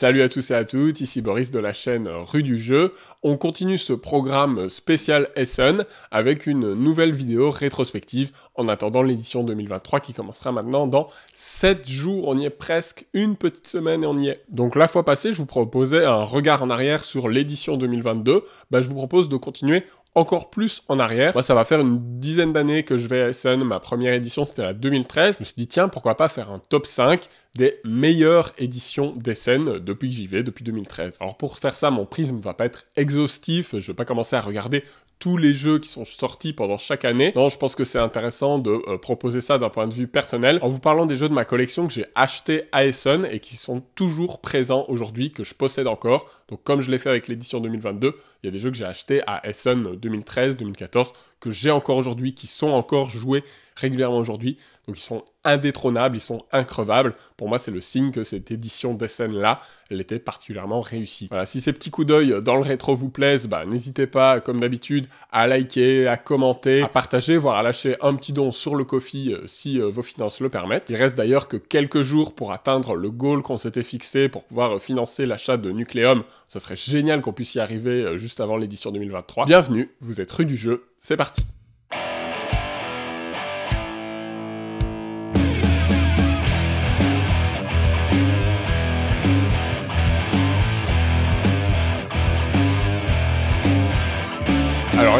Salut à tous et à toutes, ici Boris de la chaîne Rue du Jeu. On continue ce programme spécial Essen avec une nouvelle vidéo rétrospective en attendant l'édition 2023 qui commencera maintenant dans 7 jours. On y est presque une petite semaine et on y est. Donc la fois passée, je vous proposais un regard en arrière sur l'édition 2022. Bah, je vous propose de continuer encore plus en arrière. Moi, ça va faire une dizaine d'années que je vais à Essen. Ma première édition, c'était la 2013. Je me suis dit, tiens, pourquoi pas faire un top 5 des meilleures éditions des scènes depuis que j'y vais, depuis 2013. Alors pour faire ça, mon prisme va pas être exhaustif, je vais pas commencer à regarder tous les jeux qui sont sortis pendant chaque année. Non, je pense que c'est intéressant de euh, proposer ça d'un point de vue personnel en vous parlant des jeux de ma collection que j'ai acheté à Essen et qui sont toujours présents aujourd'hui, que je possède encore. Donc comme je l'ai fait avec l'édition 2022, il y a des jeux que j'ai achetés à Essen 2013, 2014, que j'ai encore aujourd'hui, qui sont encore joués régulièrement aujourd'hui. Donc ils sont indétrônables, ils sont increvables. Pour moi, c'est le signe que cette édition scènes là elle était particulièrement réussie. Voilà, si ces petits coups d'œil dans le rétro vous plaisent, bah, n'hésitez pas, comme d'habitude, à liker, à commenter, à partager, voire à lâcher un petit don sur le ko euh, si euh, vos finances le permettent. Il reste d'ailleurs que quelques jours pour atteindre le goal qu'on s'était fixé pour pouvoir euh, financer l'achat de Nucleum. Ça serait génial qu'on puisse y arriver juste avant l'édition 2023. Bienvenue, vous êtes rue du jeu, c'est parti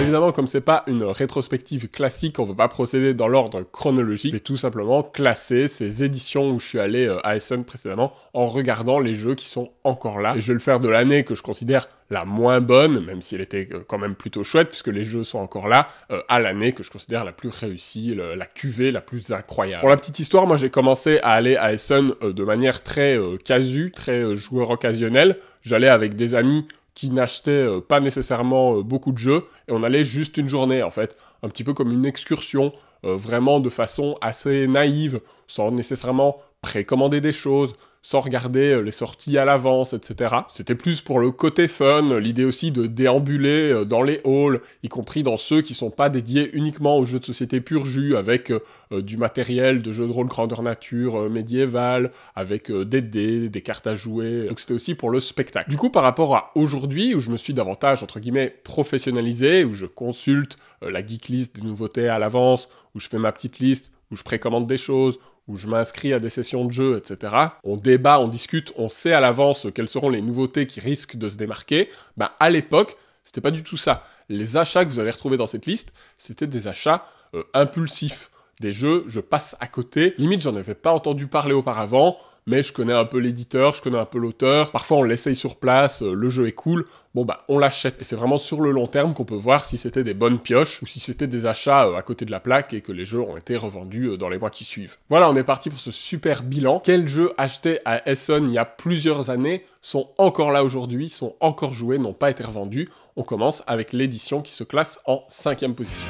évidemment, comme c'est pas une rétrospective classique, on veut pas procéder dans l'ordre chronologique, mais tout simplement classer ces éditions où je suis allé euh, à Essen précédemment en regardant les jeux qui sont encore là. Et je vais le faire de l'année que je considère la moins bonne, même si elle était euh, quand même plutôt chouette, puisque les jeux sont encore là, euh, à l'année que je considère la plus réussie, la cuvée la plus incroyable. Pour la petite histoire, moi j'ai commencé à aller à Essen de manière très casu, très joueur occasionnel. J'allais avec des amis qui n'achetaient euh, pas nécessairement euh, beaucoup de jeux, et on allait juste une journée en fait, un petit peu comme une excursion, euh, vraiment de façon assez naïve, sans nécessairement précommander des choses, sans regarder euh, les sorties à l'avance, etc. C'était plus pour le côté fun, l'idée aussi de déambuler euh, dans les halls, y compris dans ceux qui sont pas dédiés uniquement aux jeux de société pur jus, avec euh, du matériel de jeux de rôle grandeur nature médiévale, médiéval, avec des dés, des cartes à jouer. Donc c'était aussi pour le spectacle. Du coup, par rapport à aujourd'hui, où je me suis davantage, entre guillemets, professionnalisé, où je consulte la geek list des nouveautés à l'avance, où je fais ma petite liste, où je précommande des choses, où je m'inscris à des sessions de jeu, etc. On débat, on discute, on sait à l'avance quelles seront les nouveautés qui risquent de se démarquer. Bah, à l'époque, c'était pas du tout ça. Les achats que vous allez retrouver dans cette liste, c'était des achats euh, impulsifs. Des jeux, je passe à côté. Limite, j'en avais pas entendu parler auparavant mais je connais un peu l'éditeur, je connais un peu l'auteur, parfois on l'essaye sur place, euh, le jeu est cool, bon bah on l'achète. Et c'est vraiment sur le long terme qu'on peut voir si c'était des bonnes pioches ou si c'était des achats euh, à côté de la plaque et que les jeux ont été revendus euh, dans les mois qui suivent. Voilà, on est parti pour ce super bilan. Quels jeux achetés à Essen il y a plusieurs années sont encore là aujourd'hui, sont encore joués, n'ont pas été revendus On commence avec l'édition qui se classe en cinquième position.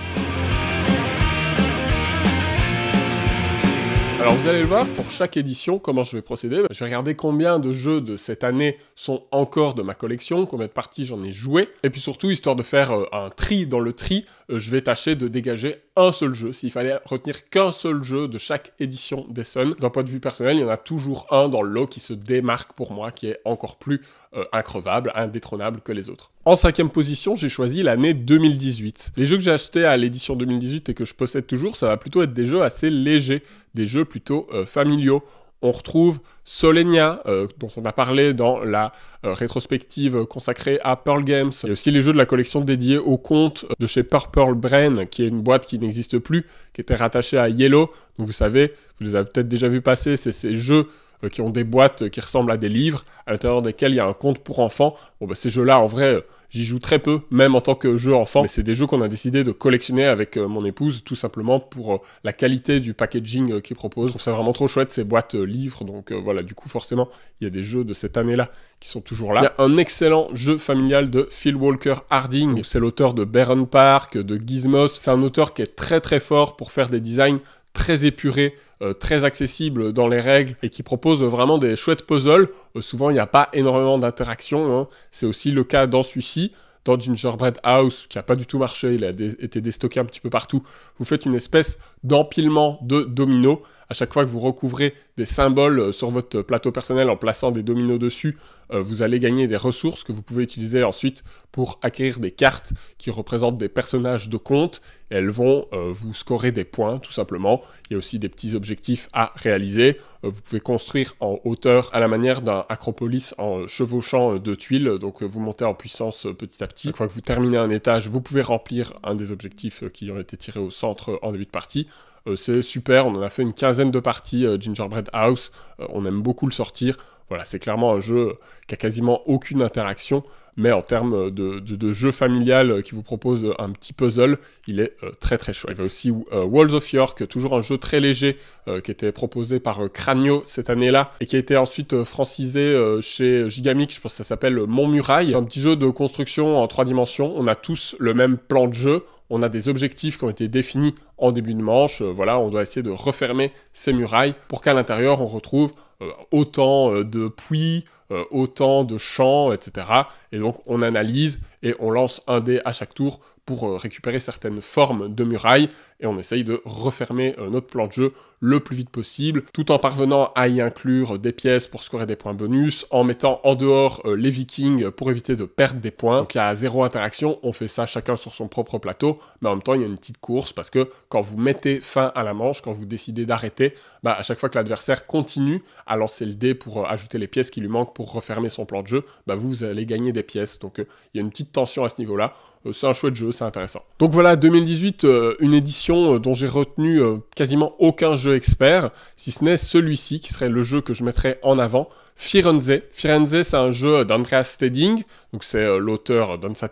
vous allez voir, pour chaque édition, comment je vais procéder Je vais regarder combien de jeux de cette année sont encore de ma collection, combien de parties j'en ai joué, et puis surtout, histoire de faire euh, un tri dans le tri, euh, je vais tâcher de dégager un seul jeu, s'il fallait retenir qu'un seul jeu de chaque édition des Suns, d'un point de vue personnel, il y en a toujours un dans le lot qui se démarque pour moi, qui est encore plus euh, increvable, indétrônable que les autres. En cinquième position, j'ai choisi l'année 2018. Les jeux que j'ai achetés à l'édition 2018 et que je possède toujours, ça va plutôt être des jeux assez légers, des jeux plutôt euh, familiaux on retrouve Solenia, euh, dont on a parlé dans la euh, rétrospective consacrée à Pearl Games. Il y a aussi les jeux de la collection dédiés au compte de chez Purple Brain, qui est une boîte qui n'existe plus, qui était rattachée à Yellow. Donc vous savez, vous les avez peut-être déjà vu passer, c'est ces jeux euh, qui ont des boîtes qui ressemblent à des livres, à l'intérieur desquels il y a un compte pour enfants. Bon, ben, ces jeux-là, en vrai, J'y joue très peu, même en tant que jeu enfant. Mais c'est des jeux qu'on a décidé de collectionner avec euh, mon épouse, tout simplement pour euh, la qualité du packaging euh, qu'ils proposent. Je trouve ça vraiment trop chouette, ces boîtes livres. Donc voilà, du coup, forcément, il y a des jeux de cette année-là qui sont toujours là. Il y a un excellent jeu familial de Phil Walker Harding. C'est l'auteur de Baron Park, de Gizmos. C'est un auteur qui est très très fort pour faire des designs très épuré, euh, très accessible dans les règles et qui propose vraiment des chouettes puzzles. Euh, souvent, il n'y a pas énormément d'interactions. Hein. C'est aussi le cas dans celui-ci. Dans Gingerbread House, qui n'a pas du tout marché, il a été déstocké un petit peu partout, vous faites une espèce d'empilement de dominos à chaque fois que vous recouvrez des symboles euh, sur votre plateau personnel en plaçant des dominos dessus, euh, vous allez gagner des ressources que vous pouvez utiliser ensuite pour acquérir des cartes qui représentent des personnages de compte. elles vont euh, vous scorer des points, tout simplement. Il y a aussi des petits objectifs à réaliser. vous pouvez construire en hauteur à la manière d'un Acropolis en chevauchant de tuiles. Donc vous montez en puissance petit à petit. Une fois que vous terminez un étage, vous pouvez remplir un des objectifs qui ont été tirés au centre en début de partie. Euh, c'est super, on en a fait une quinzaine de parties euh, Gingerbread House, euh, on aime beaucoup le sortir. Voilà, c'est clairement un jeu qui a quasiment aucune interaction, mais en termes de, jeu familial qui vous propose un petit puzzle, il est très très chouette. Il y avait aussi Walls of York, toujours un jeu très léger qui était proposé par Cranio cette année-là et qui a été ensuite francisé chez Gigamic, je pense que ça s'appelle Mon Muraille. C'est un petit jeu de construction en trois dimensions, on a tous le même plan de jeu, on a des objectifs qui ont été définis en début de manche. Euh, voilà, on doit essayer de refermer ces murailles pour qu'à l'intérieur, on retrouve euh, autant euh, de puits, autant de champs, etc. Et donc, on analyse et on lance un dé à chaque tour pour euh, récupérer certaines formes de murailles et on essaye de refermer euh, notre plan de jeu le plus vite possible, tout en parvenant à y inclure des pièces pour scorer des points bonus, en mettant en dehors euh, les vikings pour éviter de perdre des points. Donc il y a zéro interaction, on fait ça chacun sur son propre plateau, mais en même temps il y a une petite course parce que quand vous mettez fin à la manche, quand vous décidez d'arrêter, bah, à chaque fois que l'adversaire continue à lancer le dé pour ajouter les pièces qui lui manquent pour refermer son plan de jeu, bah, vous allez gagner des pièces. Donc il y a une petite tension à ce niveau-là. Euh, c'est un chouette jeu, c'est intéressant. Donc voilà, 2018, euh, une édition euh, dont j'ai retenu quasiment aucun jeu expert, si ce n'est celui-ci, qui serait le jeu que je mettrais en avant, Firenze. Firenze, c'est un jeu d'Andreas Steding, donc c'est euh, l'auteur d'Ansa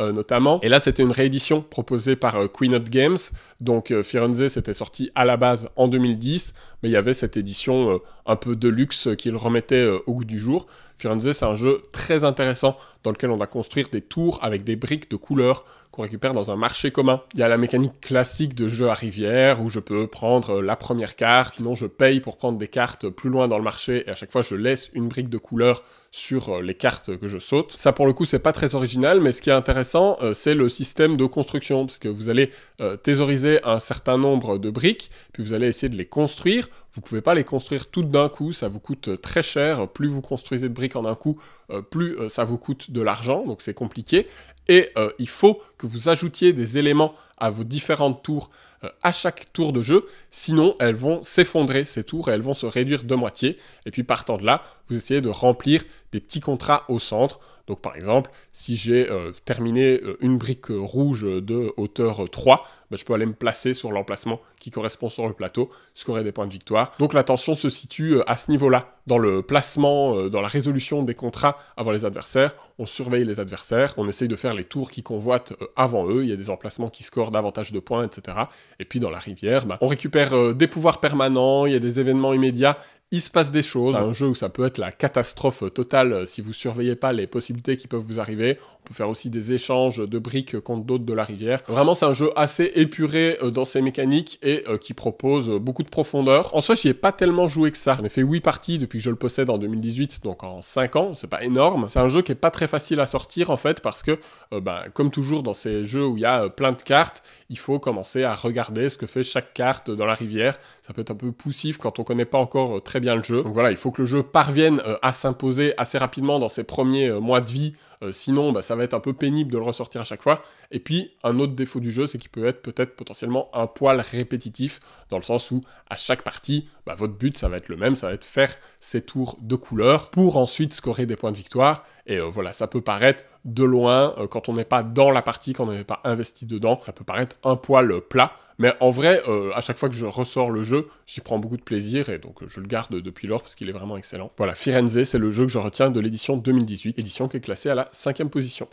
euh, notamment. Et là, c'était une réédition proposée par euh, Queen of Games. Donc Firenze, c'était sorti à la base en 2010, mais il y avait cette édition un peu de luxe qu'il remettait au goût du jour. Firenze, c'est un jeu très intéressant dans lequel on va construire des tours avec des briques de couleurs qu'on récupère dans un marché commun. Il y a la mécanique classique de jeu à rivière où je peux prendre la première carte, sinon je paye pour prendre des cartes plus loin dans le marché et à chaque fois je laisse une brique de couleur sur euh, les cartes que je saute. Ça pour le coup c'est pas très original mais ce qui est intéressant euh, c'est le système de construction parce que vous allez thésoriser euh, thésauriser un certain nombre de briques puis vous allez essayer de les construire. Vous pouvez pas les construire toutes d'un coup, ça vous coûte très cher. Plus vous construisez de briques en un coup, plus ça vous coûte de l'argent, donc c'est compliqué. Et euh, il faut que vous ajoutiez des éléments à vos différentes tours euh, à chaque tour de jeu, sinon elles vont s'effondrer ces tours et elles vont se réduire de moitié. Et puis partant de là, vous essayez de remplir des petits contrats au centre. Donc par exemple, si j'ai euh, terminé une brique rouge de hauteur 3, ben, je peux aller me placer sur l'emplacement qui correspond sur le plateau, scorer des points de victoire. Donc la tension se situe euh, à ce niveau-là, dans le placement, euh, dans la résolution des contrats avant les adversaires. On surveille les adversaires, on essaye de faire les tours qui convoitent euh, avant eux. Il y a des emplacements qui scorent davantage de points, etc. Et puis dans la rivière, ben, on récupère des pouvoirs permanents, il y a des événements immédiats il se passe des choses. un jeu où ça peut être la catastrophe totale si vous surveillez pas les possibilités qui peuvent vous arriver faire aussi des échanges de briques contre d'autres de la rivière. Vraiment, c'est un jeu assez épuré euh, dans ses mécaniques et euh, qui propose euh, beaucoup de profondeur. En soi, j'y ai pas tellement joué que ça. J'en ai fait 8 parties depuis que je le possède en 2018, donc en 5 ans, c'est pas énorme. C'est un jeu qui est pas très facile à sortir en fait parce que, ben, comme toujours dans ces jeux où il y a plein de cartes, il faut commencer à regarder ce que fait chaque carte dans la rivière. Ça peut être un peu poussif quand on connaît pas encore très bien le jeu. Donc voilà, il faut que le jeu parvienne à s'imposer assez rapidement dans ses premiers mois de vie euh, sinon, bah, ça va être un peu pénible de le ressortir à chaque fois. Et puis, un autre défaut du jeu, c'est qu'il peut être peut-être potentiellement un poil répétitif, dans le sens où à chaque partie, bah, votre but, ça va être le même, ça va être faire ses tours de couleurs pour ensuite scorer des points de victoire et euh, voilà, ça peut paraître de loin, euh, quand on n'est pas dans la partie, quand on n'est pas investi dedans, ça peut paraître un poil euh, plat. Mais en vrai, à chaque fois que je ressors le jeu, j'y prends beaucoup de plaisir et donc je le garde depuis lors parce qu'il est vraiment excellent. Voilà, Firenze, c'est le jeu que je retiens de l'édition 2018, édition qui est classée à la cinquième position.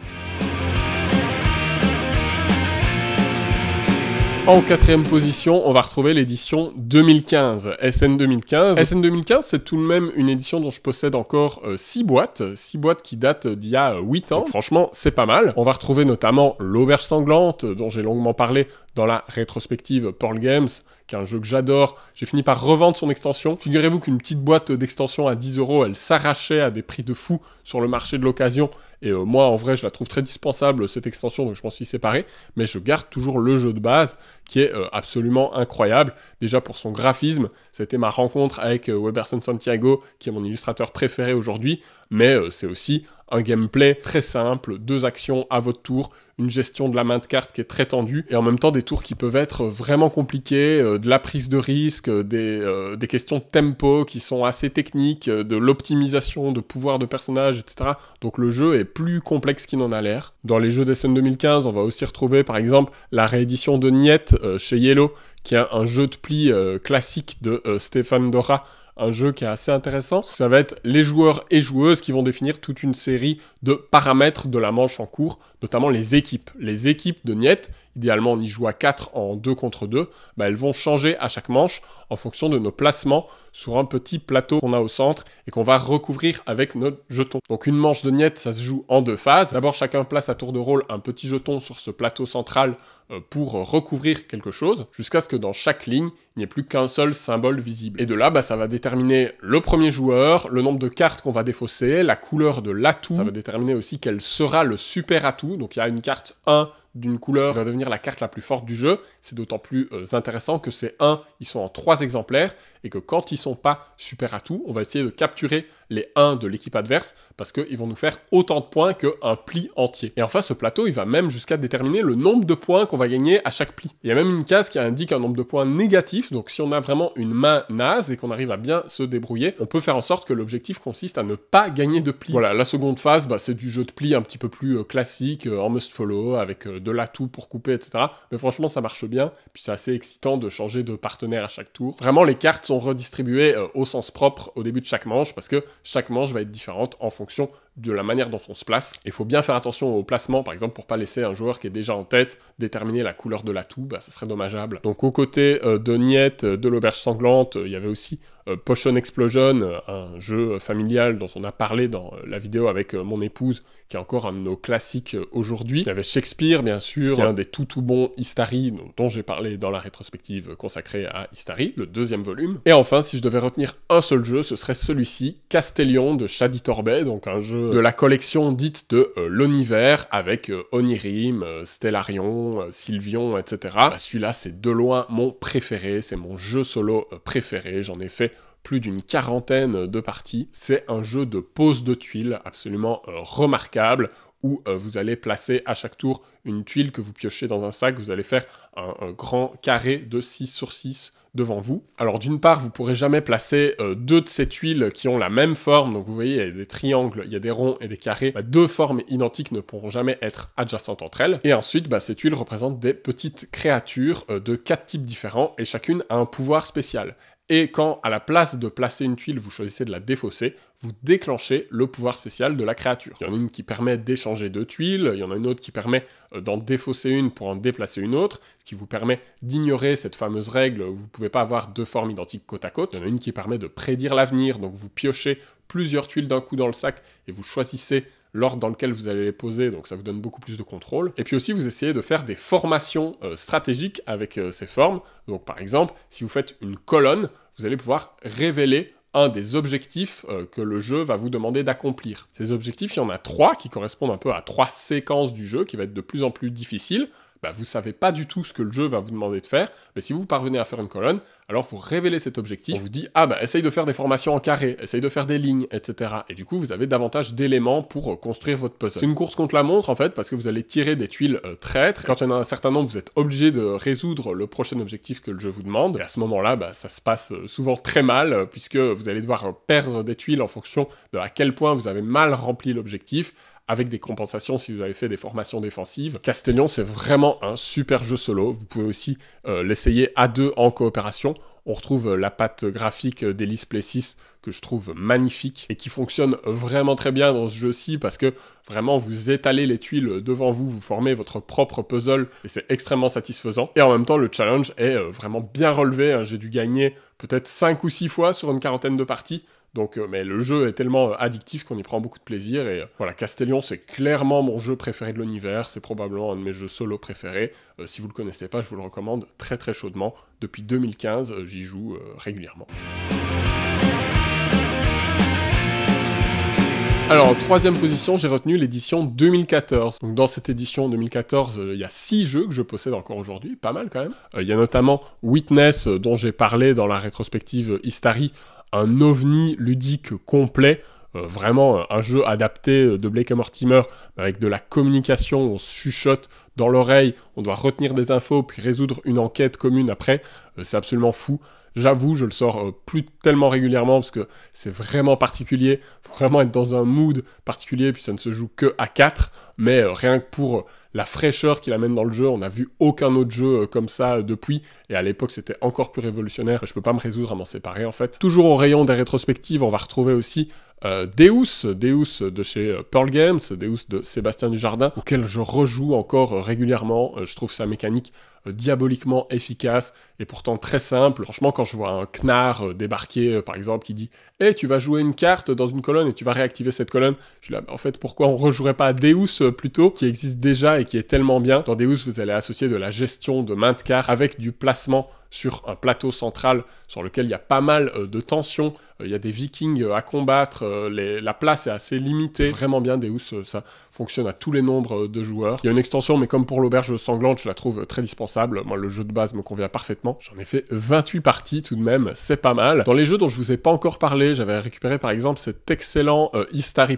En quatrième position, on va retrouver l'édition 2015, SN 2015. SN 2015, c'est tout de même une édition dont je possède encore 6 euh, boîtes, 6 boîtes qui datent d'il y a 8 ans. franchement, c'est pas mal. On va retrouver notamment L'Auberge Sanglante, dont j'ai longuement parlé dans la rétrospective Pearl Games, qui est un jeu que j'adore. J'ai fini par revendre son extension. Figurez-vous qu'une petite boîte d'extension à 10 euros, elle s'arrachait à des prix de fou sur le marché de l'occasion et euh, moi, en vrai, je la trouve très dispensable, cette extension, donc je m'en suis séparé. Mais je garde toujours le jeu de base, qui est euh, absolument incroyable. Déjà pour son graphisme, c'était ma rencontre avec euh, Weberson Santiago, qui est mon illustrateur préféré aujourd'hui. Mais c'est aussi un gameplay très simple, deux actions à votre tour, une gestion de la main de carte qui est très tendue, et en même temps des tours qui peuvent être vraiment compliqués, euh, de la prise de risque, euh, euh, des, questions de tempo qui sont assez techniques, de l'optimisation de pouvoir de personnage, etc. Donc le jeu est plus complexe qu'il n'en a l'air. Dans les jeux des scènes 2015, on va aussi retrouver par exemple la réédition de Nietzsche chez Yellow, qui est un jeu de pli classique de Stéphane Dora, un jeu qui est assez intéressant. Ça va être les joueurs et joueuses qui vont définir toute une série de paramètres de la manche en cours, notamment les équipes. Les équipes de Niette, idéalement on y joue à 4 en 2 contre 2, bah, elles vont changer à chaque manche en fonction de nos placements sur un petit plateau qu'on a au centre et qu'on va recouvrir avec notre jeton. Donc une manche de Niette, ça se joue en deux phases. D'abord chacun place à tour de rôle un petit jeton sur ce plateau central euh, pour recouvrir quelque chose, jusqu'à ce que dans chaque ligne, il n'y ait plus qu'un seul symbole visible. Et de là, bah, ça va déterminer le premier joueur, le nombre de cartes qu'on va défausser, la couleur de l'atout, ça va déterminer aussi quel sera le super atout, donc il y a une carte 1 d'une couleur qui va devenir la carte la plus forte du jeu, c'est d'autant plus euh, intéressant que ces 1, ils sont en 3 exemplaires, et que quand ils sont pas super atouts, on va essayer de capturer les 1 de l'équipe adverse parce qu'ils vont nous faire autant de points qu'un pli entier. Et enfin, ce plateau, il va même jusqu'à déterminer le nombre de points qu'on va gagner à chaque pli. Il y a même une case qui indique un nombre de points négatif, donc si on a vraiment une main naze et qu'on arrive à bien se débrouiller, on peut faire en sorte que l'objectif consiste à ne pas gagner de pli. Voilà, la seconde phase, bah, c'est du jeu de pli un petit peu plus euh, classique, euh, en must follow, avec euh, de l'atout pour couper, etc. Mais franchement, ça marche bien, puis c'est assez excitant de changer de partenaire à chaque tour. Vraiment, les cartes sont euh, au sens propre au début de chaque manche, parce que chaque manche va être différente en fonction de la manière dont on se place. Il faut bien faire attention au placement, par exemple, pour pas laisser un joueur qui est déjà en tête déterminer la couleur de la bah, ça serait dommageable. Donc aux côtés euh, de Niette, euh, de l'Auberge Sanglante, il y avait aussi Potion Explosion, un jeu familial dont on a parlé dans la vidéo avec mon épouse, qui est encore un de nos classiques euh, aujourd'hui. Il y avait Shakespeare, bien sûr, qui un des tout tout bons Istari, dont j'ai parlé dans la rétrospective consacrée à Istari, le deuxième volume. Et enfin, si je devais retenir un seul jeu, ce serait celui-ci, Castellion de Shadi Torbay, donc un jeu de la collection dite de euh, l'Univers, avec euh, Onirim, Stellarion, Sylvion, etc. Bah, celui-là, c'est de loin mon préféré, c'est mon jeu solo préféré, j'en ai fait plus d'une quarantaine de parties. C'est un jeu de pose de tuiles absolument euh, remarquable où euh, vous allez placer à chaque tour une tuile que vous piochez dans un sac. Vous allez faire un, grand carré de 6 sur 6 devant vous. Alors d'une part, vous pourrez jamais placer euh, deux de ces tuiles qui ont la même forme. Donc vous voyez, il y a des triangles, il y a des ronds et des carrés. Bah, deux formes identiques ne pourront jamais être adjacentes entre elles. Et ensuite, bah, ces tuiles représentent des petites créatures de quatre types différents et chacune a un pouvoir spécial. Et quand, à la place de placer une tuile, vous choisissez de la défausser, vous déclenchez le pouvoir spécial de la créature. Il y en a une qui permet d'échanger deux tuiles, il y en a une autre qui permet euh, d'en défausser une pour en déplacer une autre, ce qui vous permet d'ignorer cette fameuse règle où vous ne pouvez pas avoir deux formes identiques côte à côte. Il y en a une qui permet de prédire l'avenir, donc vous piochez plusieurs tuiles d'un coup dans le sac et vous choisissez l'ordre dans lequel vous allez les poser, donc ça vous donne beaucoup plus de contrôle. Et puis aussi, vous essayez de faire des formations euh, stratégiques avec euh, ces formes. Donc par exemple, si vous faites une colonne, vous allez pouvoir révéler un des objectifs euh, que le jeu va vous demander d'accomplir. Ces objectifs, il y en a trois qui correspondent un peu à trois séquences du jeu qui va être de plus en plus difficile. Bah, vous ne savez pas du tout ce que le jeu va vous demander de faire, mais si vous parvenez à faire une colonne, alors vous révélez cet objectif, on vous dit ah bah essaye de faire des formations en carré, essaye de faire des lignes, etc. Et du coup vous avez davantage d'éléments pour euh, construire votre puzzle. C'est une course contre la montre en fait parce que vous allez tirer des tuiles euh, traîtres. Quand il y en a un certain nombre, vous êtes obligé de résoudre le prochain objectif que le jeu vous demande. Et à ce moment-là, bah, ça se passe euh, souvent très mal puisque vous allez devoir perdre des tuiles en fonction de à quel point vous avez mal rempli l'objectif avec des compensations si vous avez fait des formations défensives. Castellion, c'est vraiment un super jeu solo. Vous pouvez aussi euh, l'essayer à deux en coopération. On retrouve euh, la patte graphique euh, d'Elise Plessis que je trouve magnifique et qui fonctionne vraiment très bien dans ce jeu-ci parce que vraiment vous étalez les tuiles devant vous, vous formez votre propre puzzle et c'est extrêmement satisfaisant. Et en même temps, le challenge est vraiment bien relevé. Hein. J'ai dû gagner peut-être 5 ou 6 fois sur une quarantaine de parties. Donc, euh, mais le jeu est tellement euh, addictif qu'on y prend beaucoup de plaisir. Et euh, voilà, Castellion, c'est clairement mon jeu préféré de l'univers. C'est probablement un de mes jeux solo préférés. si vous le connaissez pas, je vous le recommande très très chaudement. Depuis 2015, j'y joue régulièrement. Alors, en troisième position, j'ai retenu l'édition 2014. Donc, dans cette édition 2014, il y a six jeux que je possède encore aujourd'hui, pas mal quand même. Il y a notamment Witness, dont j'ai parlé dans la rétrospective Istari, un ovni ludique complet. Euh, vraiment euh, un jeu adapté euh, de Blake et Mortimer avec de la communication, on chuchote dans l'oreille, on doit retenir des infos puis résoudre une enquête commune après. c'est absolument fou. J'avoue, je le sors plus tellement régulièrement parce que c'est vraiment particulier. Faut vraiment être dans un mood particulier puis ça ne se joue que à 4. Mais rien que pour la fraîcheur qu'il amène dans le jeu. On n'a vu aucun autre jeu euh, comme ça euh, depuis, et à l'époque c'était encore plus révolutionnaire, je peux pas me résoudre à m'en séparer en fait. Toujours au rayon des rétrospectives, on va retrouver aussi euh, Deus, Deus de chez Pearl Games, Deus de Sébastien Dujardin, auquel je rejoue encore régulièrement. je trouve sa mécanique diaboliquement efficace, et pourtant très simple. Franchement, quand je vois un Knar euh, débarquer, euh, par exemple, qui dit Eh, tu vas jouer une carte dans une colonne et tu vas réactiver cette colonne, je suis là, en fait, pourquoi on rejouerait pas à Deus euh, plutôt, qui existe déjà et qui est tellement bien Dans Deus, vous allez associer de la gestion de main de cartes avec du placement sur un plateau central sur lequel il y a pas mal de tensions, il y a des vikings à combattre, la place est assez limitée. Vraiment bien Deus, ça fonctionne à tous les nombres de joueurs. Il y a une extension, mais comme pour l'auberge sanglante, je la trouve très dispensable. Moi, le jeu de base me convient parfaitement. J'en ai fait 28 parties tout de même, c'est pas mal. Dans les jeux dont je vous ai pas encore parlé, j'avais récupéré par exemple cet excellent euh,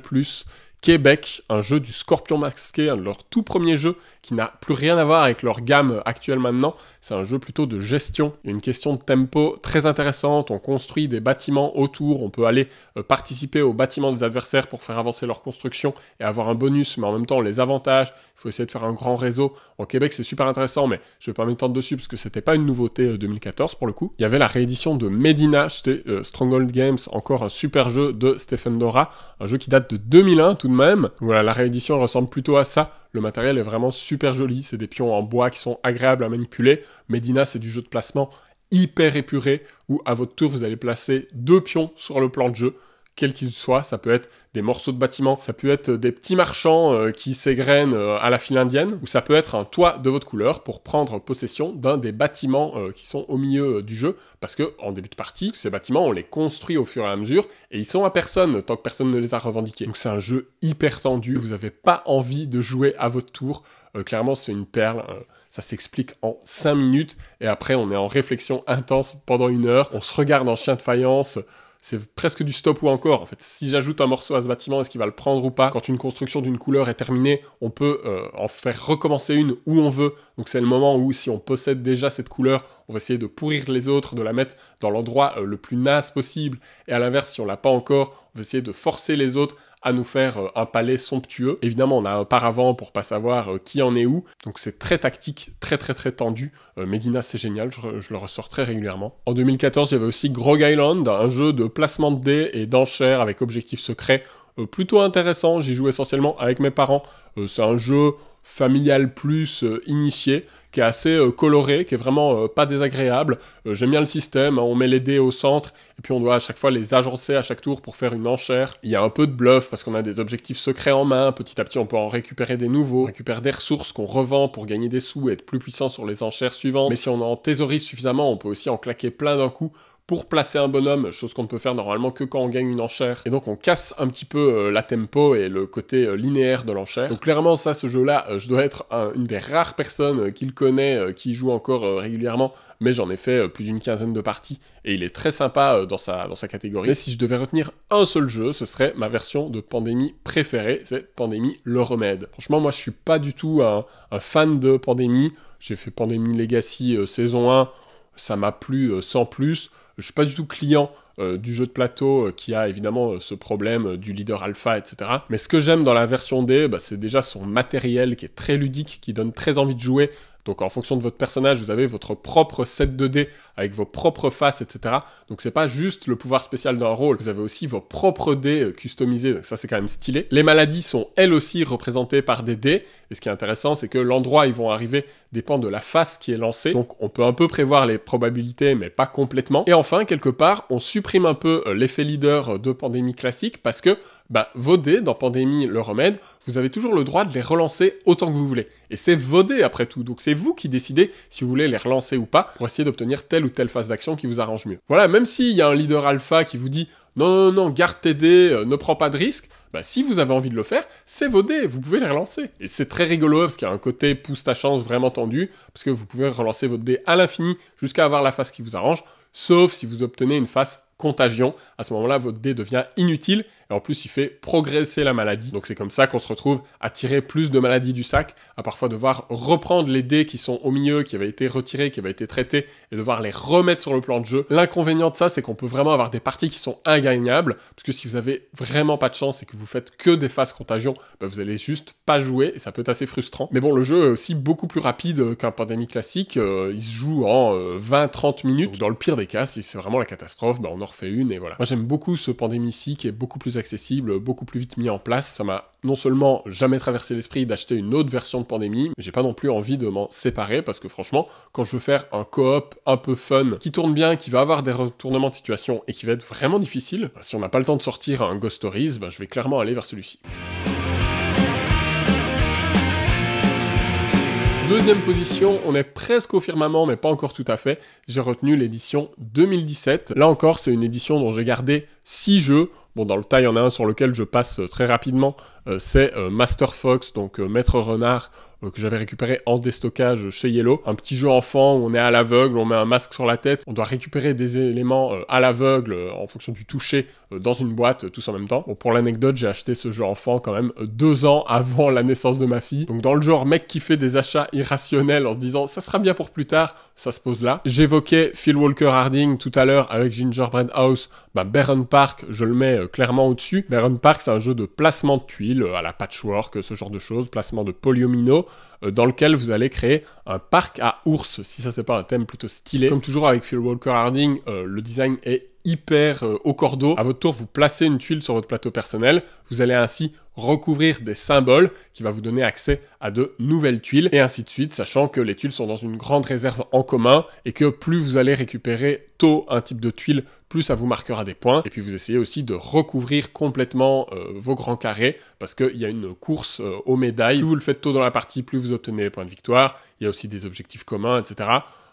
Plus Québec, un jeu du Scorpion Masqué, un de leurs tout premiers jeux qui n'a plus rien à voir avec leur gamme actuelle maintenant. C'est un jeu plutôt de gestion, une question de tempo très intéressante. On construit des bâtiments autour, on peut aller euh, participer aux bâtiments des adversaires pour faire avancer leur construction et avoir un bonus, mais en même temps les avantages. Il faut essayer de faire un grand réseau. En Québec, c'est super intéressant, mais je vais pas m'étendre dessus parce que c'était pas une nouveauté 2014 euh, pour le coup. Il y avait la réédition de Medina, c'était euh, Stronghold Games, encore un super jeu de Stephen Dora, un jeu qui date de 2001 tout de même. Voilà, la réédition ressemble plutôt à ça le matériel est vraiment super joli. C'est des pions en bois qui sont agréables à manipuler. Medina, c'est du jeu de placement hyper épuré où à votre tour, vous allez placer deux pions sur le plan de jeu quel qu'il soit. Ça peut être des morceaux de bâtiments, ça peut être euh, des petits marchands euh, qui s'égrènent euh, à la file indienne, ou ça peut être un toit de votre couleur pour prendre possession d'un des bâtiments qui sont au milieu du jeu, parce que en début de partie, ces bâtiments, on les construit au fur et à mesure, et ils sont à personne tant que personne ne les a revendiqués. Donc c'est un jeu hyper tendu, vous n'avez pas envie de jouer à votre tour. clairement, c'est une perle hein. ça s'explique en 5 minutes, et après on est en réflexion intense pendant une heure, on se regarde en chien de faïence, c'est presque du stop ou encore, en fait. Si j'ajoute un morceau à ce bâtiment, est-ce qu'il va le prendre ou pas Quand une construction d'une couleur est terminée, on peut euh, en faire recommencer une où on veut. Donc c'est le moment où, si on possède déjà cette couleur, on va essayer de pourrir les autres, de la mettre dans l'endroit euh, le plus naze possible. Et à l'inverse, si on l'a pas encore, on va essayer de forcer les autres à nous faire euh, un palais somptueux. Évidemment, on a un paravent pour pas savoir euh, qui en est où, donc c'est très tactique, très très très tendu. Euh, Medina, c'est génial, je, le ressors très régulièrement. En 2014, il y avait aussi Grog Island, un jeu de placement de dés et d'enchères avec objectif secret plutôt intéressant. J'y joue essentiellement avec mes parents. c'est un jeu familial plus initié qui est assez euh, coloré, qui est vraiment euh, pas désagréable. Euh, j'aime bien le système, hein. on met les dés au centre, et puis on doit à chaque fois les agencer à chaque tour pour faire une enchère. Il y a un peu de bluff, parce qu'on a des objectifs secrets en main, petit à petit on peut en récupérer des nouveaux, on récupère des ressources qu'on revend pour gagner des sous et être plus puissant sur les enchères suivantes. Mais si on en thésaurise suffisamment, on peut aussi en claquer plein d'un coup pour placer un bonhomme, chose qu'on ne peut faire normalement que quand on gagne une enchère. Et donc on casse un petit peu euh, la tempo et le côté euh, linéaire de l'enchère. Donc clairement ça, ce jeu-là, euh, je dois être une des rares personnes qui le connaît, qui joue encore régulièrement, mais j'en ai fait plus d'une quinzaine de parties et il est très sympa dans sa, dans sa catégorie. Mais si je devais retenir un seul jeu, ce serait ma version de Pandémie préférée, c'est Pandémie le Remède. Franchement, moi je suis pas du tout un fan de Pandémie. J'ai fait Pandémie Legacy saison 1, ça m'a plu sans plus je suis pas du tout client euh, du jeu de plateau euh, qui a évidemment euh, ce problème du leader alpha, etc. Mais ce que j'aime dans la version D, bah, c'est déjà son matériel qui est très ludique, qui donne très envie de jouer donc en fonction de votre personnage, vous avez votre propre set de dés, avec vos propres faces, etc. Donc c'est pas juste le pouvoir spécial d'un rôle, vous avez aussi vos propres dés euh, customisés, donc ça c'est quand même stylé. Les maladies sont elles aussi représentées par des dés, et ce qui est intéressant c'est que l'endroit où ils vont arriver dépend de la face qui est lancée, donc on peut un peu prévoir les probabilités mais pas complètement. Et enfin, quelque part, on supprime un peu euh, l'effet leader euh, de pandémie classique parce que bah, vos dés dans Pandémie le remède, vous avez toujours le droit de les relancer autant que vous voulez. Et c'est vos dés après tout, donc c'est vous qui décidez si vous voulez les relancer ou pas pour essayer d'obtenir telle ou telle phase d'action qui vous arrange mieux. Voilà, même s'il y a un leader alpha qui vous dit non, non, non, garde tes dés, euh, ne prends pas de risques, bah, si vous avez envie de le faire, c'est vos dés, vous pouvez les relancer. Et c'est très rigolo parce qu'il y a un côté pousse ta chance vraiment tendu, parce que vous pouvez relancer votre dé à l'infini jusqu'à avoir la face qui vous arrange, sauf si vous obtenez une face contagion. À ce moment-là, votre dé devient inutile et en plus, il fait progresser la maladie. Donc c'est comme ça qu'on se retrouve à tirer plus de maladies du sac, à parfois devoir reprendre les dés qui sont au milieu, qui avaient été retirés, qui avaient été traités, et devoir les remettre sur le plan de jeu. L'inconvénient de ça, c'est qu'on peut vraiment avoir des parties qui sont ingagnables, parce que si vous avez vraiment pas de chance et que vous faites que des phases contagion, bah, vous allez juste pas jouer, et ça peut être assez frustrant. Mais bon, le jeu est aussi beaucoup plus rapide qu'un pandémie classique, euh, il se joue en 20-30 euh, minutes. dans le pire des cas, si c'est vraiment la catastrophe, bah, on en fait une et voilà. Moi j'aime beaucoup ce Pandémie-ci qui est beaucoup plus accessible, beaucoup plus vite mis en place. Ça m'a non seulement jamais traversé l'esprit d'acheter une autre version de pandémie, mais j'ai pas non plus envie de m'en séparer parce que franchement, quand je veux faire un co-op un peu fun, qui tourne bien, qui va avoir des retournements de situation et qui va être vraiment difficile, bah, si on n'a pas le temps de sortir un Ghost Stories, ben, je vais clairement aller vers celui-ci. deuxième position, on est presque au firmament, mais pas encore tout à fait. J'ai retenu l'édition 2017. Là encore, c'est une édition dont j'ai gardé 6 jeux. Bon, dans le tas, il y en a un sur lequel je passe euh, très rapidement. Euh, c'est euh, Master Fox, donc Maître Renard que j'avais récupéré en déstockage chez Yellow. Un petit jeu enfant où on est à l'aveugle, on met un masque sur la tête, on doit récupérer des éléments euh, à l'aveugle euh, en fonction du toucher euh, dans une boîte tous en même temps. Bon, pour l'anecdote, j'ai acheté ce jeu enfant quand même deux ans avant la naissance de ma fille. Donc dans le genre mec qui fait des achats irrationnels en se disant ça sera bien pour plus tard, ça se pose là. J'évoquais Phil Walker Harding tout à l'heure avec Gingerbread House, bah, Baron Park, je le mets clairement au-dessus. Baron Park, c'est un jeu de placement de tuiles à la patchwork, ce genre de choses, placement de polyomino. Euh, dans lequel vous allez créer un parc à ours, si ça c'est pas un thème plutôt stylé. Comme toujours avec Phil Walker Harding, euh, le design est hyper euh, au cordeau. À votre tour, vous placez une tuile sur votre plateau personnel. Vous allez ainsi recouvrir des symboles qui va vous donner accès à de nouvelles tuiles et ainsi de suite, sachant que les tuiles sont dans une grande réserve en commun et que plus vous allez récupérer tôt un type de tuile, plus ça vous marquera des points. Et puis vous essayez aussi de recouvrir complètement euh, vos grands carrés parce qu'il y a une course euh, aux médailles. Plus vous le faites tôt dans la partie, plus vous obtenez des points de victoire. Il y a aussi des objectifs communs, etc.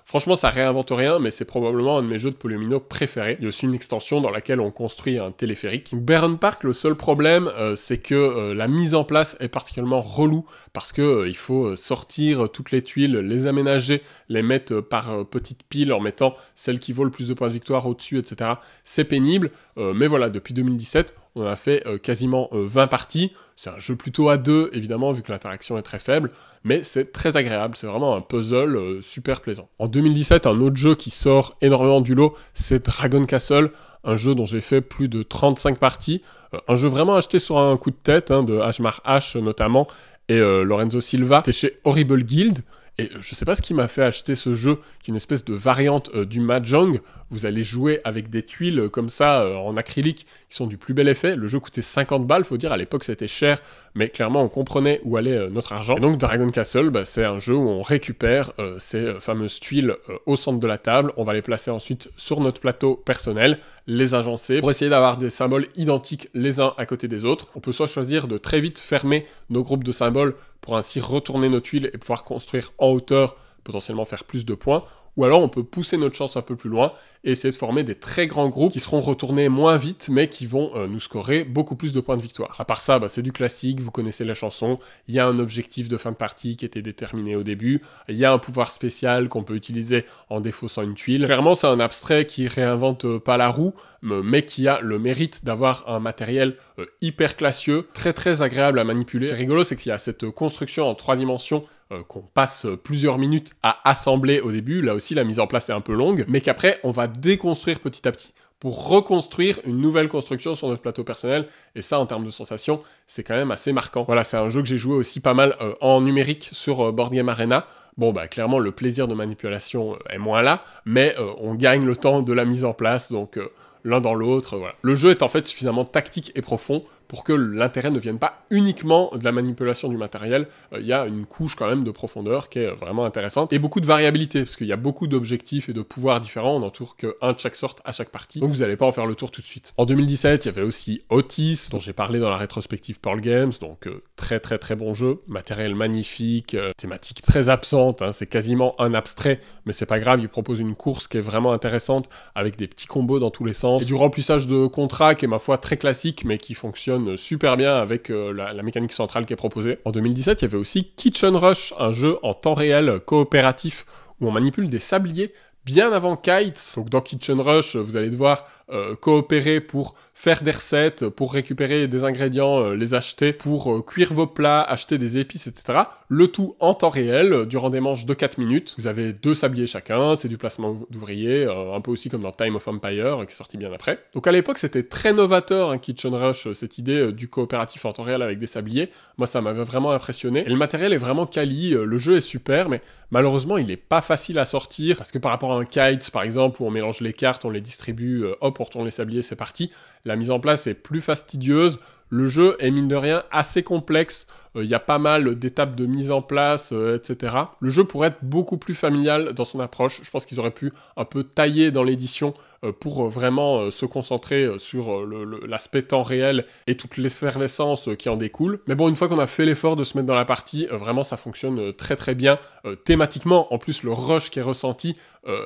Franchement, ça réinvente rien, mais c'est probablement un de mes jeux de polyomino préférés. Il y a aussi une extension dans laquelle on construit un téléphérique. Burn Park, le seul problème, euh, c'est que euh, la mise en place est particulièrement relou parce que euh, il faut sortir toutes les tuiles, les aménager, les mettre par petites piles en mettant celles qui vaut le plus de points de victoire au-dessus, etc. C'est pénible, mais voilà, depuis 2017, on a fait quasiment 20 parties. C'est un jeu plutôt à deux, évidemment, vu que l'interaction est très faible mais c'est très agréable, c'est vraiment un puzzle euh, super plaisant. En 2017, un autre jeu qui sort énormément du lot, c'est Dragon Castle, un jeu dont j'ai fait plus de 35 parties, euh, un jeu vraiment acheté sur un coup de tête, hein, de Ashmar H notamment, et euh, Lorenzo Silva, c'était chez Horrible Guild, et je sais pas ce qui m'a fait acheter ce jeu, qui est une espèce de variante du Mahjong. Vous allez jouer avec des tuiles comme ça, en acrylique, qui sont du plus bel effet. Le jeu coûtait 50 balles, faut dire, à l'époque c'était cher mais clairement on comprenait où allait euh, notre argent. Et donc Dragon Castle, bah, c'est un jeu où on récupère euh, ces euh, fameuses tuiles au centre de la table, on va les placer ensuite sur notre plateau personnel, les agencer, pour essayer d'avoir des symboles identiques les uns à côté des autres. On peut soit choisir de très vite fermer nos groupes de symboles pour ainsi retourner nos tuiles et pouvoir construire en hauteur, potentiellement faire plus de points, ou alors on peut pousser notre chance un peu plus loin et essayer de former des très grands groupes qui seront retournés moins vite, mais qui vont euh, nous scorer beaucoup plus de points de victoire. À part ça, bah, c'est du classique, vous connaissez la chanson, il y a un objectif de fin de partie qui était déterminé au début, il y a un pouvoir spécial qu'on peut utiliser en défaussant une tuile. Clairement, c'est un abstrait qui réinvente euh, pas la roue, mais qui a le mérite d'avoir un matériel euh, hyper classieux, très très agréable à manipuler. Ce qui est rigolo, c'est qu'il y a cette construction en trois dimensions qu'on passe plusieurs minutes à assembler au début. Là aussi, la mise en place est un peu longue, mais qu'après, on va déconstruire petit à petit pour reconstruire une nouvelle construction sur notre plateau personnel. Et ça, en termes de sensation, c'est quand même assez marquant. Voilà, c'est un jeu que j'ai joué aussi pas mal euh, en numérique sur euh, Board Game Arena. Bon, bah clairement, le plaisir de manipulation euh, est moins là, mais on gagne le temps de la mise en place, donc l'un dans l'autre, voilà. Le jeu est en fait suffisamment tactique et profond pour que l'intérêt ne vienne pas uniquement de la manipulation du matériel. Euh, il y a une couche quand même de profondeur qui est vraiment intéressante et beaucoup de variabilité parce qu'il y a beaucoup d'objectifs et de pouvoirs différents. On n'entoure qu'un de chaque sorte à chaque partie, donc vous n'allez pas en faire le tour tout de suite. En 2017, il y avait aussi Otis dont j'ai parlé dans la rétrospective Pearl Games, donc euh, très très très bon jeu, matériel magnifique, euh, thématique très absente. Hein. c'est quasiment un abstrait, mais c'est pas grave. Il propose une course qui est vraiment intéressante avec des petits combos dans tous les sens, et du remplissage de contrats qui est ma foi très classique mais qui fonctionne super bien avec euh, la, mécanique centrale qui est proposée. En 2017, il y avait aussi Kitchen Rush, un jeu en temps réel coopératif où on manipule des sabliers bien avant Kites. Donc dans Kitchen Rush, vous allez devoir euh, coopérer pour faire des recettes, pour récupérer des ingrédients, euh, les acheter, pour euh, cuire vos plats, acheter des épices, etc. Le tout en temps réel, durant des manches de 4 minutes. Vous avez deux sabliers chacun, c'est du placement d'ouvriers, un peu aussi comme dans Time of Empire, qui est sorti bien après. Donc à l'époque, c'était très novateur, un hein, Kitchen Rush, cette idée du coopératif en temps réel avec des sabliers. Moi, ça m'avait vraiment impressionné. Et le matériel est vraiment quali, le jeu est super, mais malheureusement, il n'est pas facile à sortir, parce que par rapport à un Kites, par exemple, où on mélange les cartes, on les distribue hop pour tourner sabliers, c'est parti. La mise en place est plus fastidieuse. Le jeu est mine de rien assez complexe. Euh, il y a pas mal d'étapes de mise en place, euh, etc. Le jeu pourrait être beaucoup plus familial dans son approche. Je pense qu'ils auraient pu un peu tailler dans l'édition euh, pour euh, vraiment euh, se concentrer sur l'aspect temps réel et toute l'effervescence qui en découle. Mais bon, une fois qu'on a fait l'effort de se mettre dans la partie, vraiment ça fonctionne très très bien thématiquement. En plus, le rush qui est ressenti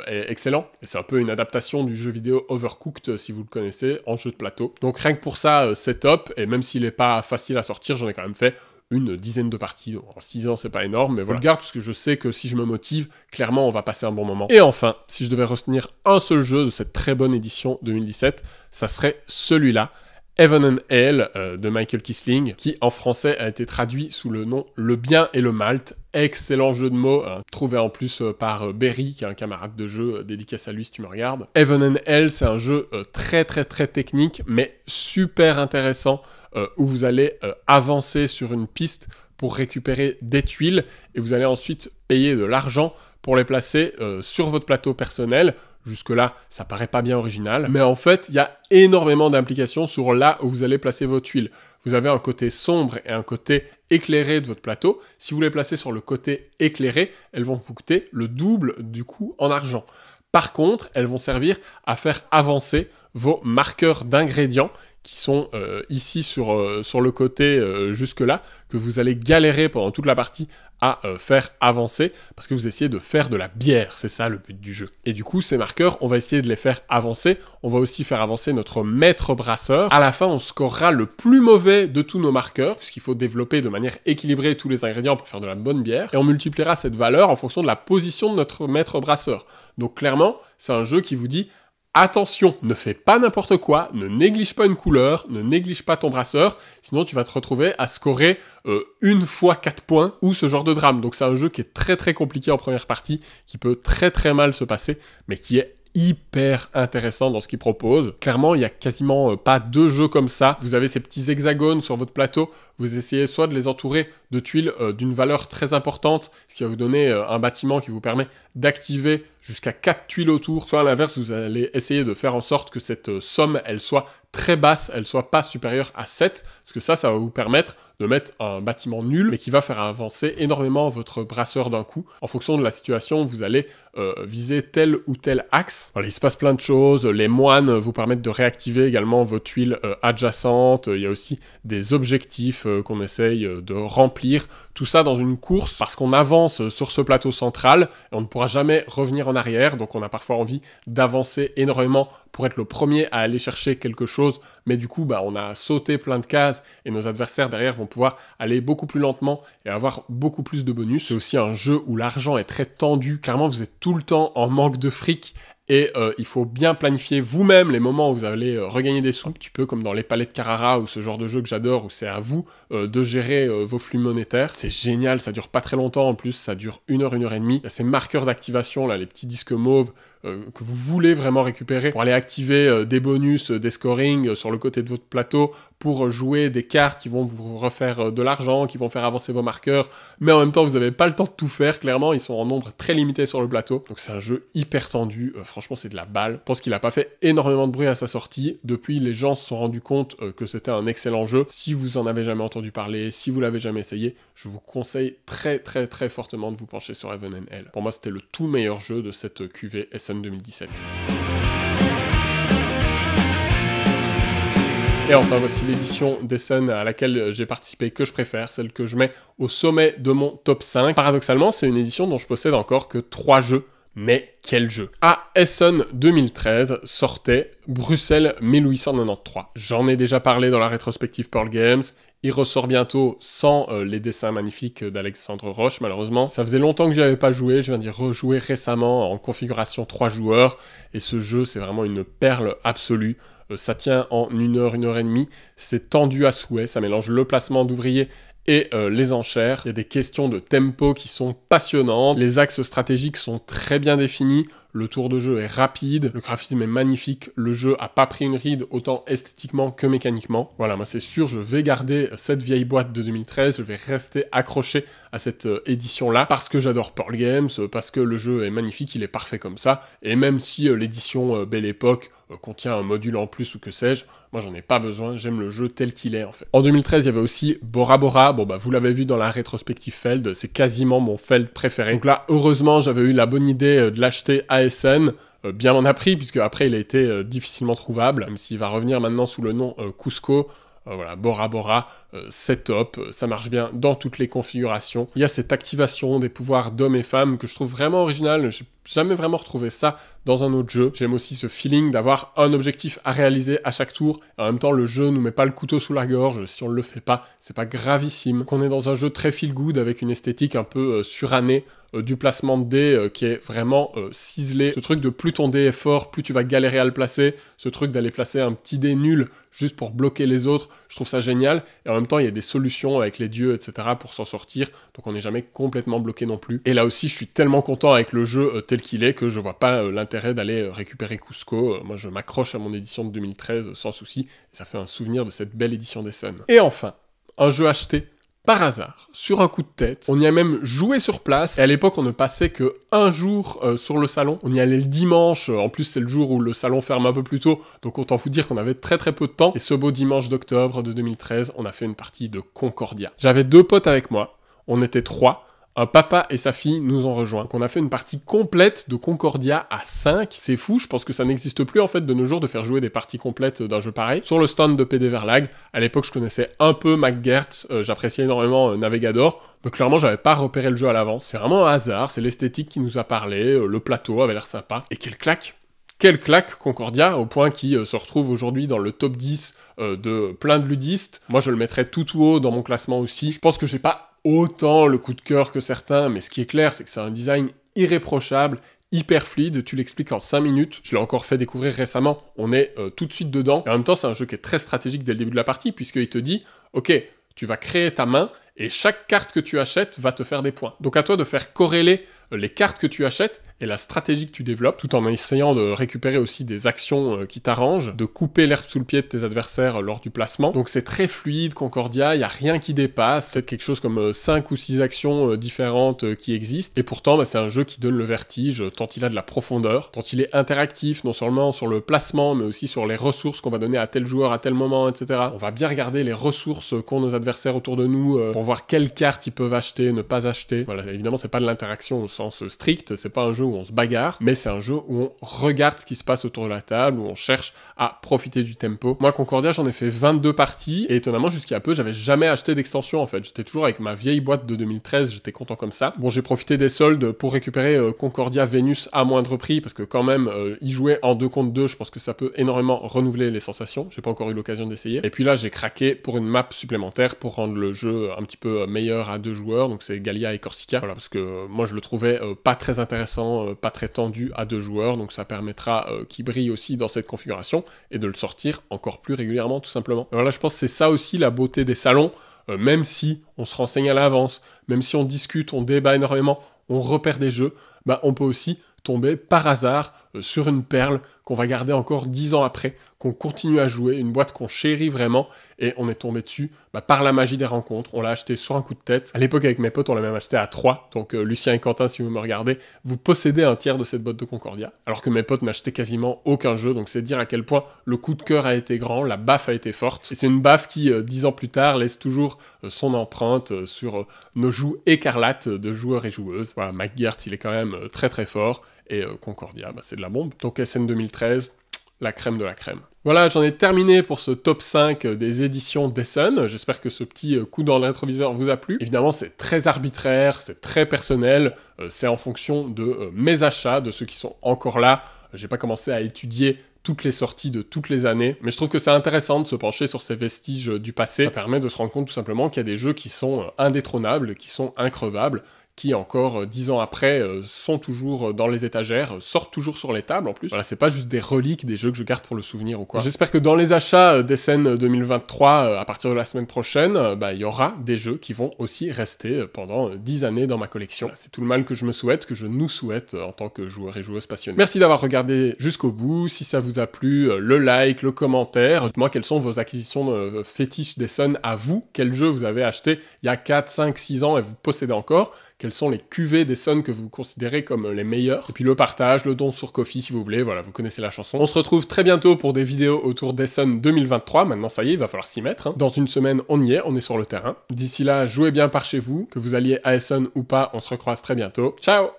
est excellent. Et c'est un peu une adaptation du jeu vidéo Overcooked, si vous le connaissez, en jeu de plateau. Donc rien que pour ça, c'est top. Et même s'il n'est pas facile à sortir, j'en ai quand même fait une dizaine de parties. En 6 ans, c'est pas énorme, mais voilà. Je garde parce que je sais que si je me motive, clairement, on va passer un bon moment. Et enfin, si je devais retenir un seul jeu de cette très bonne édition 2017, ça serait celui-là. Heaven and Hell euh, de Michael Kisling, qui en français a été traduit sous le nom Le bien et le Malte, Excellent jeu de mots, hein, trouvé en plus euh, par euh, Berry, qui est un camarade de jeu dédicace à lui si tu me regardes. Heaven and Hell, c'est un jeu très très très technique, mais super intéressant euh, où vous allez euh, avancer sur une piste pour récupérer des tuiles et vous allez ensuite payer de l'argent pour les placer euh, sur votre plateau personnel. Jusque-là, ça paraît pas bien original, mais en fait, il y a énormément d'implications sur là où vous allez placer vos tuiles. Vous avez un côté sombre et un côté éclairé de votre plateau. Si vous les placez sur le côté éclairé, elles vont vous coûter le double du coût en argent. Par contre, elles vont servir à faire avancer vos marqueurs d'ingrédients qui sont euh, ici sur, euh, sur, le côté euh, jusque-là, que vous allez galérer pendant toute la partie à faire avancer, parce que vous essayez de faire de la bière, c'est ça le but du jeu. Et du coup, ces marqueurs, on va essayer de les faire avancer, on va aussi faire avancer notre maître brasseur. À la fin, on scorera le plus mauvais de tous nos marqueurs, puisqu'il faut développer de manière équilibrée tous les ingrédients pour faire de la bonne bière, et on multipliera cette valeur en fonction de la position de notre maître brasseur. Donc clairement, c'est un jeu qui vous dit Attention, ne fais pas n'importe quoi, ne néglige pas une couleur, ne néglige pas ton brasseur, sinon tu vas te retrouver à scorer euh, une fois 4 points ou ce genre de drame. Donc c'est un jeu qui est très très compliqué en première partie, qui peut très très mal se passer, mais qui est hyper intéressant dans ce qu'il propose. Clairement, il n'y a quasiment euh, pas deux jeux comme ça. Vous avez ces petits hexagones sur votre plateau vous essayez soit de les entourer de tuiles euh, d'une valeur très importante, ce qui va vous donner euh, un bâtiment qui vous permet d'activer jusqu'à 4 tuiles autour, soit à l'inverse, vous allez essayer de faire en sorte que cette euh, somme, elle soit très basse, elle soit pas supérieure à 7, parce que ça, ça va vous permettre de mettre un bâtiment nul, mais qui va faire avancer énormément votre brasseur d'un coup. En fonction de la situation, vous allez viser tel ou tel axe. il se passe plein de choses, les moines vous permettent de réactiver également vos tuiles adjacentes, il y a aussi des objectifs, euh, qu'on essaye euh, de remplir. Tout ça dans une course parce qu'on avance euh, sur ce plateau central et on ne pourra jamais revenir en arrière. Donc on a parfois envie d'avancer énormément pour être le premier à aller chercher quelque chose. Mais du coup, bah, on a sauté plein de cases et nos adversaires derrière vont pouvoir aller beaucoup plus lentement et avoir beaucoup plus de bonus. C'est aussi un jeu où l'argent est très tendu. Clairement, vous êtes tout le temps en manque de fric et euh, il faut bien planifier vous-même les moments où vous allez euh, regagner des sous. petit peu comme dans les palais de Carrara ou ce genre de jeu que j'adore, où c'est à vous euh, de gérer vos flux monétaires. C'est génial, ça dure pas très longtemps en plus, ça dure une heure, une heure et demie. Il y a ces marqueurs d'activation, là, les petits disques mauves que vous voulez vraiment récupérer pour aller activer des bonus, des scoring sur le côté de votre plateau, pour jouer des cartes qui vont vous refaire euh, de l'argent, qui vont faire avancer vos marqueurs, mais en même temps vous n'avez pas le temps de tout faire, clairement, ils sont en nombre très limité sur le plateau, donc c'est un jeu hyper tendu, euh, franchement c'est de la balle, je pense qu'il n'a pas fait énormément de bruit à sa sortie, depuis les gens se sont rendus compte euh, que c'était un excellent jeu, si vous en avez jamais entendu parler, si vous l'avez jamais essayé, je vous conseille très très très fortement de vous pencher sur Heaven and Pour moi c'était le tout meilleur jeu de cette QV SN 2017. Et enfin, voici l'édition des scènes à laquelle j'ai participé que je préfère, celle que je mets au sommet de mon top 5. Paradoxalement, c'est une édition dont je possède encore que 3 jeux. Mais quel jeu À Essen 2013 sortait Bruxelles 1893. J'en ai déjà parlé dans la rétrospective Pearl Games, il ressort bientôt sans euh, les dessins magnifiques d'Alexandre Roche, malheureusement. Ça faisait longtemps que n'y avais pas joué, je viens d'y rejouer récemment en configuration 3 joueurs, et ce jeu, c'est vraiment une perle absolue. Euh, ça tient en une heure, une heure et demie. C'est tendu à souhait, ça mélange le placement d'ouvriers et euh, les enchères. Il y a des questions de tempo qui sont passionnantes, les axes stratégiques sont très bien définis, le tour de jeu est rapide, le graphisme est magnifique, le jeu a pas pris une ride autant esthétiquement que mécaniquement. Voilà, moi c'est sûr, je vais garder cette vieille boîte de 2013, je vais rester accroché à cette euh, édition-là parce que j'adore Pearl Games, parce que le jeu est magnifique, il est parfait comme ça, et même si euh, l'édition euh, Belle Époque contient un module en plus ou que sais-je, moi j'en ai pas besoin, j'aime le jeu tel qu'il est en fait. En 2013, il y avait aussi Bora Bora, bon bah vous l'avez vu dans la rétrospective Feld, c'est quasiment mon Feld préféré. Donc là, heureusement, j'avais eu la bonne idée de l'acheter à euh, bien en a pris, puisque après il a été euh, difficilement trouvable, même s'il va revenir maintenant sous le nom euh, Cusco, voilà, Bora Bora, euh, c'est top, ça marche bien dans toutes les configurations. Il y a cette activation des pouvoirs d'hommes et femmes que je trouve vraiment original, j'ai jamais vraiment retrouvé ça dans un autre jeu. J'aime aussi ce feeling d'avoir un objectif à réaliser à chaque tour, en même temps le jeu nous met pas le couteau sous la gorge, si on le fait pas, c'est pas gravissime. Qu'on est dans un jeu très feel good avec une esthétique un peu euh, surannée, euh, du placement de dés qui est vraiment ciselé. Ce truc de plus ton dé est fort, plus tu vas galérer à le placer, ce truc d'aller placer un petit dé nul juste pour bloquer les autres, je trouve ça génial. Et en même même temps, il y a des solutions avec les dieux, etc., pour s'en sortir. Donc on n'est jamais complètement bloqué non plus. Et là aussi, je suis tellement content avec le jeu euh, tel qu'il est que je vois pas euh, l'intérêt d'aller euh, récupérer Cusco. moi, je m'accroche à mon édition de 2013 sans souci. ça fait un souvenir de cette belle édition des scènes Et enfin, un jeu acheté par hasard, sur un coup de tête. On y a même joué sur place. Et à l'époque, on ne passait que un jour euh, sur le salon. On y allait le dimanche. En plus, c'est le jour où le salon ferme un peu plus tôt. Donc, on t'en fout dire qu'on avait très très peu de temps. Et ce beau dimanche d'octobre de 2013, on a fait une partie de Concordia. J'avais deux potes avec moi. On était trois un papa et sa fille nous ont rejoints, qu'on a fait une partie complète de Concordia à 5. C'est fou, je pense que ça n'existe plus en fait de nos jours de faire jouer des parties complètes d'un jeu pareil. Sur le stand de PD Verlag, à l'époque je connaissais un peu MacGert, euh, j'appréciais énormément euh, Navigador, mais clairement j'avais pas repéré le jeu à l'avance. C'est vraiment un hasard, c'est l'esthétique qui nous a parlé, euh, le plateau avait l'air sympa, et quel claque Quel claque Concordia, au point qui se retrouve aujourd'hui dans le top 10 de plein de ludistes. Moi, je le mettrais tout haut dans mon classement aussi. Je pense que j'ai pas autant le coup de cœur que certains, mais ce qui est clair, c'est que c'est un design irréprochable, hyper fluide, tu l'expliques en 5 minutes, je l'ai encore fait découvrir récemment, on est euh, tout de suite dedans, et en même temps c'est un jeu qui est très stratégique dès le début de la partie, puisqu'il te dit, ok, tu vas créer ta main, et chaque carte que tu achètes va te faire des points. Donc à toi de faire corréler euh, les cartes que tu achètes et la stratégie que tu développes, tout en essayant de récupérer aussi des actions euh, qui t'arrangent, de couper l'herbe sous le pied de tes adversaires euh, lors du placement. Donc c'est très fluide, Concordia, il n'y a rien qui dépasse, peut-être quelque chose comme 5 euh, ou 6 actions différentes qui existent, et pourtant bah, c'est un jeu qui donne le vertige, tant il a de la profondeur, tant il est interactif, non seulement sur le placement, mais aussi sur les ressources qu'on va donner à tel joueur à tel moment, etc. On va bien regarder les ressources qu'ont nos adversaires autour de nous pour voir quelles cartes ils peuvent acheter, ne pas acheter. Voilà, évidemment c'est pas de l'interaction au sens strict, c'est pas un jeu on se bagarre, mais c'est un jeu où on regarde ce qui se passe autour de la table, où on cherche à profiter du tempo. Moi, Concordia, j'en ai fait 22 parties, et étonnamment, jusqu'à peu, j'avais jamais acheté d'extension, en fait. J'étais toujours avec ma vieille boîte de 2013, j'étais content comme ça. Bon, j'ai profité des soldes pour récupérer euh, Concordia Vénus à moindre prix, parce que quand même, euh, y jouer en deux contre deux, je pense que ça peut énormément renouveler les sensations. J'ai pas encore eu l'occasion d'essayer. Et puis là, j'ai craqué pour une map supplémentaire pour rendre le jeu un petit peu euh, meilleur à deux joueurs, donc c'est Galia et Corsica. Voilà, parce que moi, je le trouvais pas très intéressant euh, pas très tendu à deux joueurs, donc ça permettra euh, qu'il brille aussi dans cette configuration et de le sortir encore plus régulièrement tout simplement. Alors là je pense que c'est ça aussi la beauté des salons, euh, même si on se renseigne à l'avance, même si on discute, on débat énormément, on repère des jeux, bah on peut aussi tomber par hasard sur une perle qu'on va garder encore dix ans après, qu'on continue à jouer, une boîte qu'on chérit vraiment, et on est tombé dessus bah, par la magie des rencontres. On l'a acheté sur un coup de tête. À l'époque, avec mes potes, on l'a même acheté à trois, Donc, euh, Lucien et Quentin, si vous me regardez, vous possédez un tiers de cette boîte de Concordia. Alors que mes potes n'achetaient quasiment aucun jeu, donc c'est dire à quel point le coup de cœur a été grand, la baffe a été forte. Et c'est une baffe qui, euh, dix ans plus tard, laisse toujours euh, son empreinte sur nos joues écarlates de joueurs et joueuses. Voilà, McGuert, il est quand même très très fort et euh, Concordia, bah, c'est de la bombe. Donc SN 2013, la crème de la crème. Voilà, j'en ai terminé pour ce top 5 euh, des éditions d'Essen. J'espère que ce petit euh, coup dans l'introviseur vous a plu. Évidemment, c'est très arbitraire, c'est très personnel, c'est en fonction de mes achats, de ceux qui sont encore là. J'ai pas commencé à étudier toutes les sorties de toutes les années. Mais je trouve que c'est intéressant de se pencher sur ces vestiges du passé. Ça permet de se rendre compte tout simplement qu'il y a des jeux qui sont indétrônables, qui sont increvables, qui encore 10 euh, ans après euh, sont toujours euh, dans les étagères, sortent toujours sur les tables en plus. Voilà, c'est pas juste des reliques des jeux que je garde pour le souvenir ou quoi. J'espère que dans les achats des 2023, à partir de la semaine prochaine, bah, il y aura des jeux qui vont aussi rester pendant 10 années dans ma collection. c'est tout le mal que je me souhaite, que je nous souhaite en tant que joueur et joueuse passionnés. Merci d'avoir regardé jusqu'au bout. Si ça vous a plu, le like, le commentaire. Dites-moi quelles sont vos acquisitions fétiches des à vous. Quel jeu vous avez acheté il y a 4, 5, 6 ans et vous possédez encore quelles sont les cuvées des que vous considérez comme euh, les meilleurs Et puis le partage, le don sur Kofi si vous voulez, voilà, vous connaissez la chanson. On se retrouve très bientôt pour des vidéos autour des 2023, maintenant ça y est, il va falloir s'y mettre. Hein. Dans une semaine, on y est, on est sur le terrain. D'ici là, jouez bien par chez vous, que vous alliez à Essonne ou pas, on se recroise très bientôt. Ciao